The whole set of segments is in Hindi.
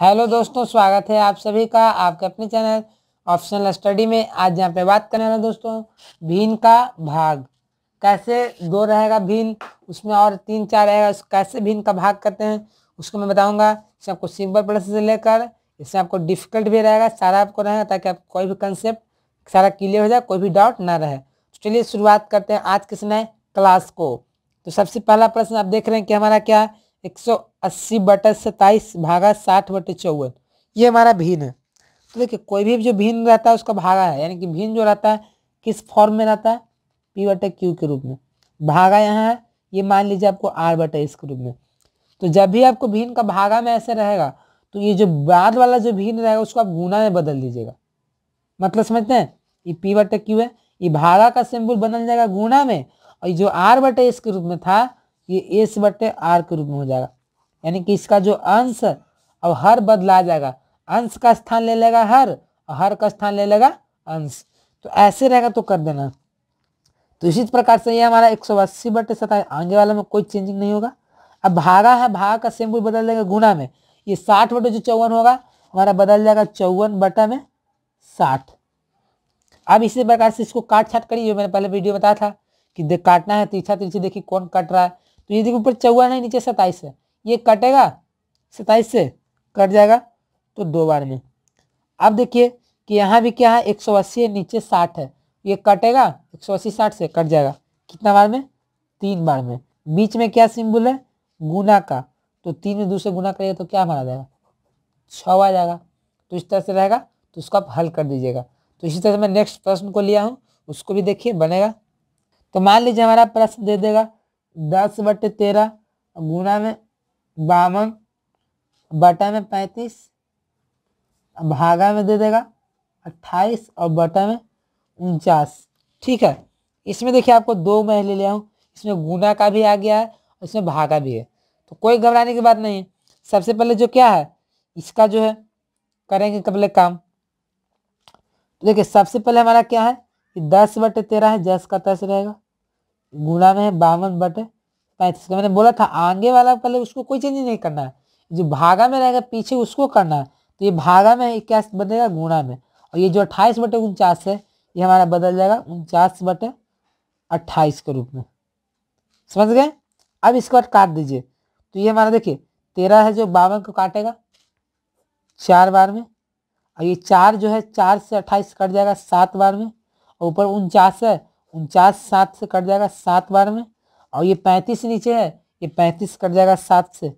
हेलो दोस्तों स्वागत है आप सभी का आपके अपने चैनल ऑप्शनल स्टडी में आज यहाँ पे बात करने वाले दोस्तों भीन का भाग कैसे दो रहेगा भीन उसमें और तीन चार रहेगा कैसे भीन का भाग करते हैं उसको मैं बताऊंगा इसमें आपको सिंपल प्लस से लेकर इसमें आपको डिफिकल्ट भी रहेगा सारा आपको रहेगा ताकि आप कोई भी कंसेप्ट सारा क्लियर हो जाए कोई भी डाउट ना रहे तो चलिए शुरुआत करते हैं आज किसने क्लास को तो सबसे पहला प्रश्न आप देख रहे हैं कि हमारा क्या है एक सौ अस्सी बटे सत्ताईस भागा साठ बटे चौवन ये हमारा भिन्न है तो देखिए कोई भी जो भिन्न रहता है उसका भागा है यानी कि भिन्न जो रहता है किस फॉर्म में रहता है पी बटे क्यू के रूप में भागा यहाँ है ये मान लीजिए आपको आर बटे इसके रूप में तो जब भी आपको भिन्न का भागा में ऐसे रहेगा तो ये जो बाद वाला जो भिन्न रहेगा उसको आप गुना में बदल दीजिएगा मतलब समझते हैं ये पी बटे क्यू है ये भागा का सिंबल बदल जाएगा गुना में और जो आर बटे इसके रूप में था ये एस बटे आर के रूप में हो जाएगा यानी कि इसका जो अंश अब हर बदला जाएगा अंश का स्थान ले लेगा हर और हर का स्थान ले लेगा अंश तो ऐसे रहेगा तो कर देना तो इसी प्रकार से ये हमारा एक सौ अस्सी बटे सताईस आगे वाले में कोई चेंजिंग नहीं होगा अब भागा है भागा का सेम बदल जाएगा गुना में ये साठ बटे जो चौवन होगा हमारा बदल जाएगा चौवन बटा में साठ अब इसी प्रकार से इसको काट छाट करिए मैंने पहले वीडियो बताया था कि देख काटना है तीछा तो तिरछी देखिए कौन कट रहा है तो ये देखिए ऊपर चौवन है नीचे सताइस है ये कटेगा सताइस से कट जाएगा तो दो बार में अब देखिए कि यहाँ भी क्या है एक सौ अस्सी है नीचे साठ है ये कटेगा एक सौ अस्सी साठ से कट जाएगा कितना बार में तीन बार में बीच में क्या सिंबल है गुना का तो तीन में दूसरे गुना करेगा तो क्या हमारा जाएगा छ आ जाएगा तो इस तरह से रहेगा तो उसको आप हल कर दीजिएगा तो इसी तरह से मैं नेक्स्ट प्रश्न को लिया हूँ उसको भी देखिए बनेगा तो मान लीजिए हमारा प्रश्न दे देगा दस बटे तेरह गुना में बावन बटा में पैंतीस भागा में दे देगा अट्ठाईस और बटा में उनचास ठीक है इसमें देखिए आपको दो मैं ले लिया हूँ इसमें गुना का भी आ गया है और इसमें भागा भी है तो कोई घबराने की बात नहीं है सबसे पहले जो क्या है इसका जो है करेंगे कपले काम तो देखिए सबसे पहले हमारा क्या है कि दस बटे तेरह है जस का तस रहेगा गुणा में है बावन बटे पैंतीस का मैंने बोला था आगे वाला पहले उसको कोई चेंज नहीं करना है जो भागा में रहेगा पीछे उसको करना है तो ये भागा में इक्यास बनेगा गुणा में और ये जो अट्ठाईस बटे उनचास है ये हमारा बदल जाएगा उनचास बटे अट्ठाईस के रूप में समझ गए अब इसके बाद काट दीजिए तो ये हमारा देखिए तेरह है जो बावन को काटेगा चार बार में और ये चार जो है चार से अट्ठाईस कट जाएगा सात बार में और ऊपर उनचास है उनचास सात से कट जाएगा सात बार में और ये पैंतीस नीचे है ये पैंतीस कट जाएगा सात से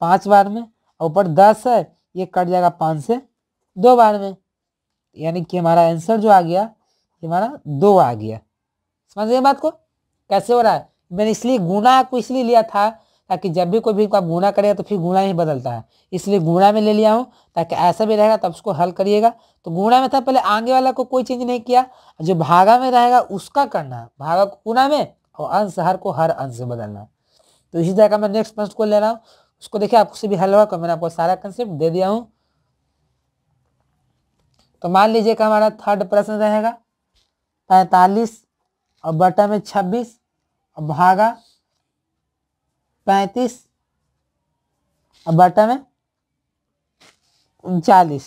पाँच बार में और ऊपर दस है ये कट जाएगा पाँच से दो बार में यानी कि हमारा आंसर जो आ गया हमारा दो आ गया समझ गए बात को कैसे हो रहा है मैंने इसलिए गुना को इसलिए लिया था ताकि जब भी कोई भी आप गुणा करेगा तो फिर गुणा ही बदलता है इसलिए गुणा में ले लिया हूँ ताकि ऐसा भी रहेगा तब उसको हल करिएगा तो गुणा में था पहले आगे वाला को कोई चेंज नहीं किया जो भागा में रहेगा उसका करना भागा को गुणा में और अंश हर को हर अंश से बदलना तो इसी तरह का मैं नेक्स्ट प्रश्न को ले रहा हूँ उसको देखिए आपसे भी हल हुआ तो मैंने आपको सारा कंसेप्ट दे दिया हूँ तो मान लीजिए कि हमारा थर्ड प्रश्न रहेगा पैंतालीस और बटा में छब्बीस और भागा पैंतीस और बटा में उनचालीस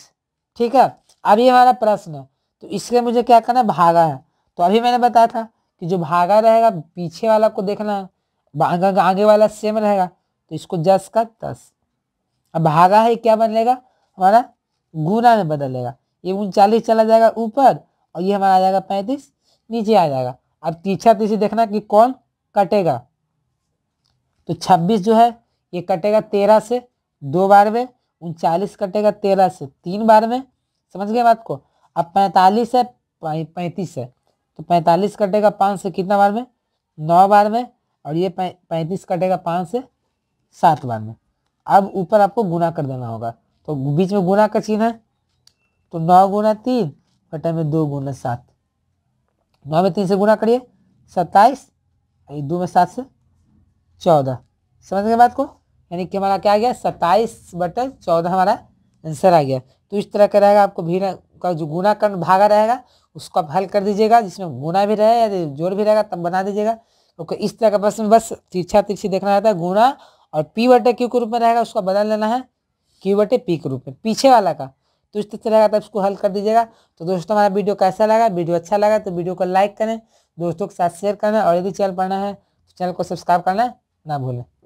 ठीक है अब ये हमारा प्रश्न है तो इसके मुझे क्या करना है भागा है तो अभी मैंने बताया था कि जो भागा रहेगा पीछे वाला को देखना है आगे वाला सेम रहेगा तो इसको जस का दस अब भागा है क्या बदलेगा हमारा गुना में बदलेगा ये उनचालीस चला जाएगा ऊपर और ये हमारा आ जाएगा पैंतीस नीचे आ जाएगा अब तीछा पीछे देखना कि कौन कटेगा तो छब्बीस जो है ये कटेगा तेरह से दो बार में उनचालीस कटेगा तेरह से तीन बार में समझ गए बात को अब पैंतालीस है पैंतीस है तो पैंतालीस कटेगा पाँच से कितना बार में नौ बार में और ये पैंतीस कटेगा पाँच से सात बार में अब ऊपर आपको गुना कर देना होगा तो बीच में गुना का चिन्ह है तो नौ गुना तीन बटा में दो गुना सात नौ में तीन से गुना करिए सत्ताईस दो में सात से चौदह समझ गए बात को यानी कि हमारा क्या आ गया सत्ताईस बटन चौदह हमारा आंसर आ गया तो इस तरह का रहेगा आपको भीड़ का जो गुना कर्ण भागा रहेगा उसको आप हल कर दीजिएगा जिसमें गुना भी रहे या जोड़ भी रहेगा तब बना दीजिएगा ओके इस तरह का प्रश्न बस तिरछा तिरछी देखना रहता है गुना और पी बटे क्यू के रूप में रहेगा उसका बदल लेना है क्यू बटे पी के रूप में पीछे वाला का तो इस तरह रहेगा तब उसको हल कर दीजिएगा तो दोस्तों हमारा वीडियो कैसा लगा वीडियो अच्छा लगा तो वीडियो को लाइक करें दोस्तों के साथ शेयर करना और यदि चैनल पढ़ना है तो चैनल को सब्सक्राइब करना है ना भूलें